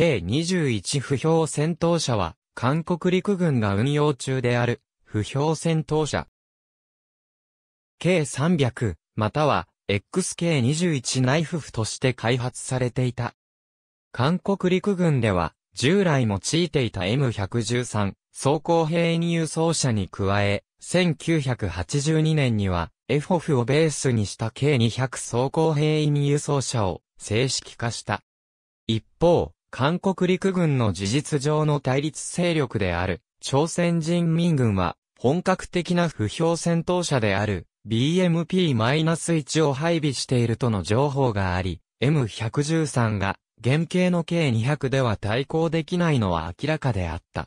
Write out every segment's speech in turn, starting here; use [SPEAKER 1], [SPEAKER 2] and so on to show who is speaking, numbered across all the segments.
[SPEAKER 1] 計21不評戦闘車は、韓国陸軍が運用中である、不評戦闘車。計300、または、XK21 ナイフフとして開発されていた。韓国陸軍では、従来用いていた M113、装甲兵に輸送車に加え、1982年には、エホフをベースにした計200装甲兵員輸送車を正式化した。一方、韓国陸軍の事実上の対立勢力である、朝鮮人民軍は、本格的な不評戦闘車である、BMP-1 を配備しているとの情報があり、M113 が、原型の K200 では対抗できないのは明らかであった。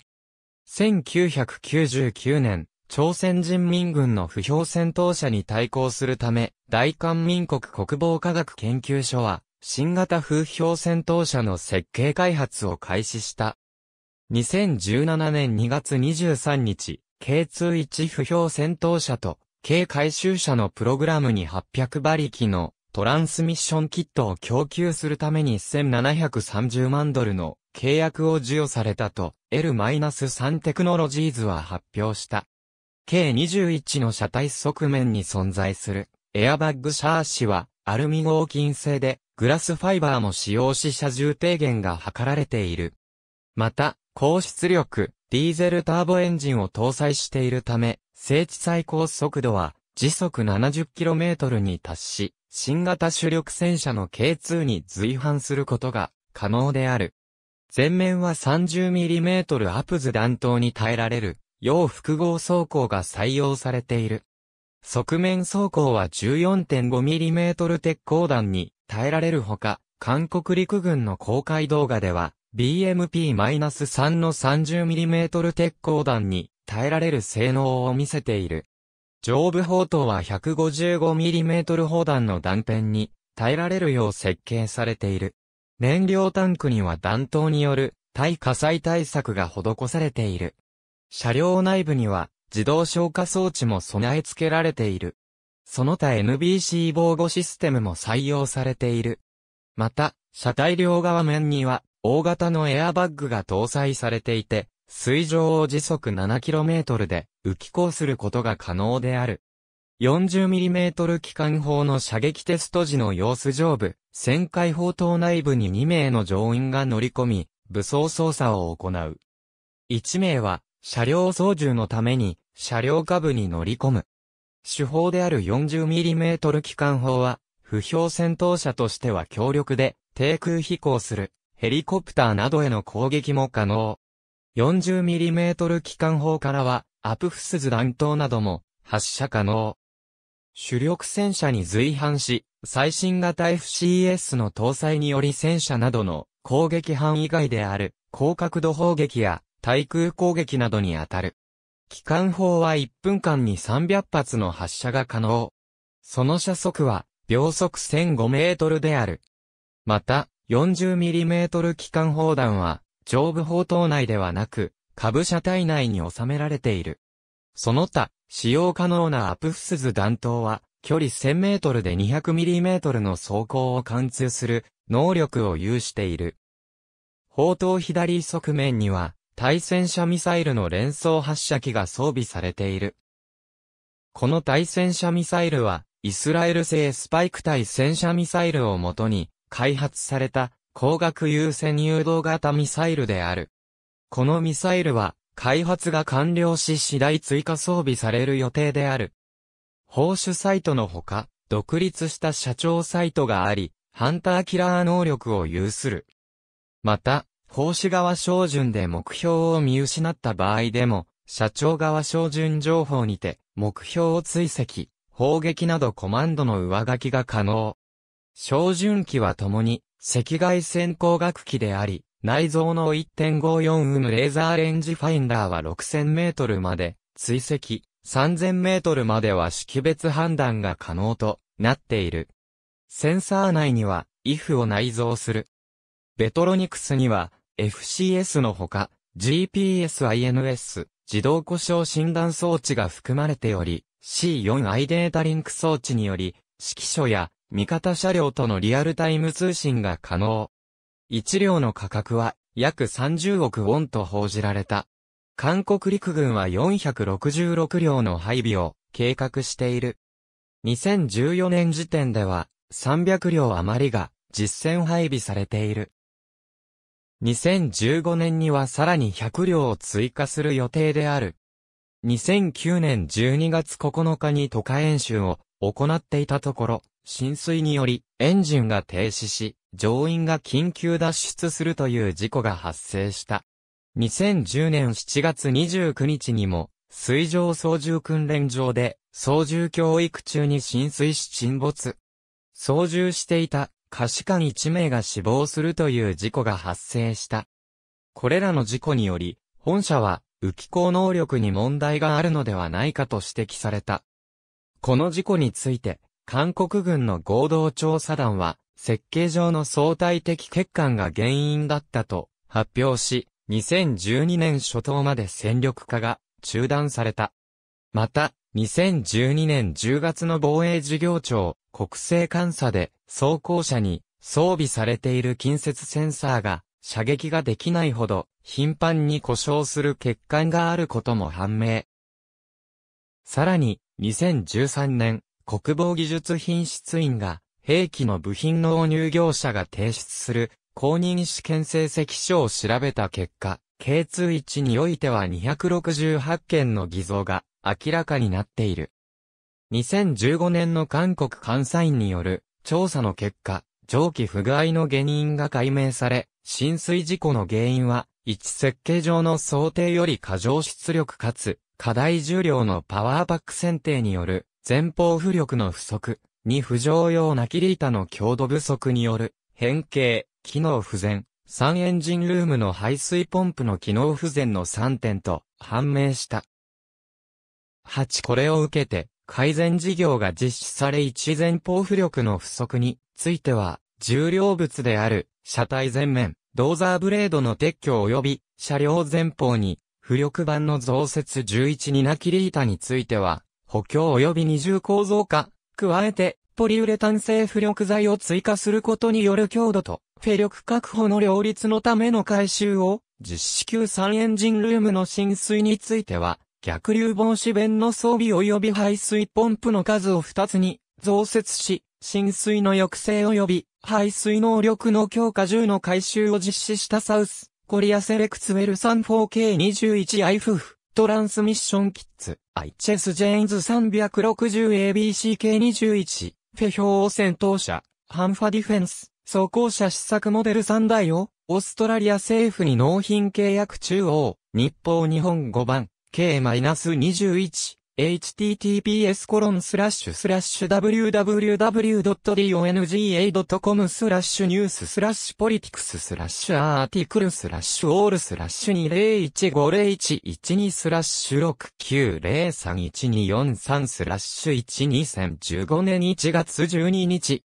[SPEAKER 1] 1999年、朝鮮人民軍の不評戦闘車に対抗するため、大韓民国国防科学研究所は、新型風評戦闘車の設計開発を開始した。2017年2月23日、K21 不評戦闘車と、K 回収車のプログラムに800馬力のトランスミッションキットを供給するために1730万ドルの契約を授与されたと L-3 テクノロジーズは発表した。計21の車体側面に存在するエアバッグシャーシはアルミ合金製でグラスファイバーも使用し車重低減が図られている。また、高出力、ディーゼルターボエンジンを搭載しているため、整地最高速度は時速 70km に達し、新型主力戦車の K2 に随伴することが可能である。前面は 30mm アプズ弾頭に耐えられる、要複合走行が採用されている。側面走行は 14.5mm 鉄鋼弾に耐えられるほか、韓国陸軍の公開動画では、BMP-3 の 30mm 鉄鋼弾に耐えられる性能を見せている。上部砲塔は 155mm 砲弾の断片に耐えられるよう設計されている。燃料タンクには弾頭による対火災対策が施されている。車両内部には自動消火装置も備え付けられている。その他 NBC 防護システムも採用されている。また、車体両側面には、大型のエアバッグが搭載されていて、水上を時速 7km で浮き行することが可能である。40mm 機関砲の射撃テスト時の様子上部、旋回砲塔内部に2名の乗員が乗り込み、武装操作を行う。1名は、車両操縦のために、車両下部に乗り込む。手法である 40mm 機関砲は、不評戦闘車としては強力で、低空飛行する、ヘリコプターなどへの攻撃も可能。40mm 機関砲からは、アプフスズ弾頭なども、発射可能。主力戦車に随伴し、最新型 FCS の搭載により戦車などの攻撃範囲外である、高角度砲撃や対空攻撃などに当たる。機関砲は1分間に300発の発射が可能。その射速は秒速1005メートルである。また、40mm 機関砲弾は上部砲塔内ではなく、下部車体内に収められている。その他、使用可能なアプフスズ弾頭は、距離1000メートルで200ミリメートルの走行を貫通する能力を有している。砲塔左側面には、対戦車ミサイルの連装発射機が装備されている。この対戦車ミサイルは、イスラエル製スパイク対戦車ミサイルをもとに、開発された、光学優先誘導型ミサイルである。このミサイルは、開発が完了し次第追加装備される予定である。報酬サイトのほか、独立した社長サイトがあり、ハンターキラー能力を有する。また、奉仕側照準で目標を見失った場合でも、社長側照準情報にて、目標を追跡、砲撃などコマンドの上書きが可能。照準機は共に、赤外線光学機であり、内蔵の1.54ウムレーザーレンジファインダーは6000メートルまで、追跡、3000メートルまでは識別判断が可能となっている。センサー内には、IF を内蔵する。ベトロニクスには、FCS のほか、GPS-INS、自動故障診断装置が含まれており、C4i データリンク装置により、指揮所や味方車両とのリアルタイム通信が可能。1両の価格は約30億ウォンと報じられた。韓国陸軍は466両の配備を計画している。2014年時点では300両余りが実戦配備されている。2015年にはさらに100両を追加する予定である。2009年12月9日に都下演習を行っていたところ、浸水によりエンジンが停止し、乗員が緊急脱出するという事故が発生した。2010年7月29日にも、水上操縦訓練場で、操縦教育中に浸水し沈没。操縦していた可士官1名が死亡するという事故が発生した。これらの事故により、本社は浮き行能力に問題があるのではないかと指摘された。この事故について、韓国軍の合同調査団は、設計上の相対的欠陥が原因だったと発表し、2012年初頭まで戦力化が中断された。また、2012年10月の防衛事業庁国勢監査で装甲車に装備されている近接センサーが射撃ができないほど頻繁に故障する欠陥があることも判明。さらに2013年国防技術品質院が兵器の部品納入業者が提出する公認試験成績書を調べた結果、K21 においては268件の偽造が明らかになっている。2015年の韓国監査院による調査の結果、蒸気不具合の原因が解明され、浸水事故の原因は、一設計上の想定より過剰出力かつ、過大重量のパワーバック選定による、前方浮力の不足、2浮上用ナキリータの強度不足による、変形、機能不全、3エンジンルームの排水ポンプの機能不全の3点と判明した。8これを受けて、改善事業が実施され一前方浮力の不足については、重量物である車体前面、ドーザーブレードの撤去及び車両前方に浮力板の増設11にナキリ板については、補強及び二重構造化、加えて、ポリウレタン製浮力材を追加することによる強度と、フェ力確保の両立のための改修を、実施級3エンジンルームの浸水については、逆流防止弁の装備及び排水ポンプの数を2つに増設し、浸水の抑制及び排水能力の強化銃の回収を実施したサウス、コリアセレクツウェル 34K21IFF、トランスミッションキッズ、IHS ジェインズ 360ABCK21、フェヒョを戦闘車、ハンファディフェンス、装甲車試作モデル3台を、オーストラリア政府に納品契約中央、日報日本5番。k-21 https コロンスラッシュスラッシュ www.donga.com スラッシュニューススラッシュポリティクススラッシュアーティクルスラッシュオールスラッシュ20150112スラッシュ69031243スラッシュ12015年1月12日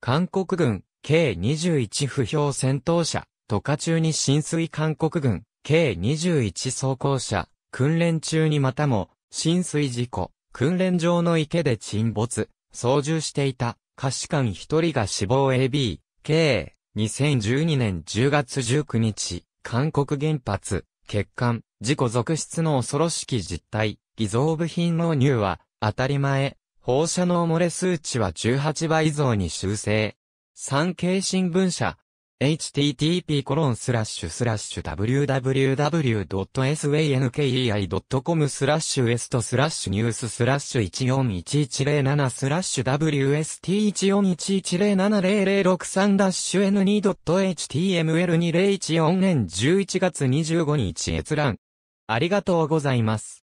[SPEAKER 1] 韓国軍計21不評戦闘車渡過中に浸水韓国軍計21装甲車訓練中にまたも、浸水事故、訓練場の池で沈没、操縦していた、可士官一人が死亡 AB、K、2012年10月19日、韓国原発、欠陥、事故続出の恐ろしき実態、偽造部品納入は、当たり前、放射能漏れ数値は18倍増に修正。産経新聞社、http://www.sankei.com スラッシュ est スラッシュニューススラッシュ141107スラッシュ WST1411070063 N2.html2014 年11月25日閲覧。ありがとうございます。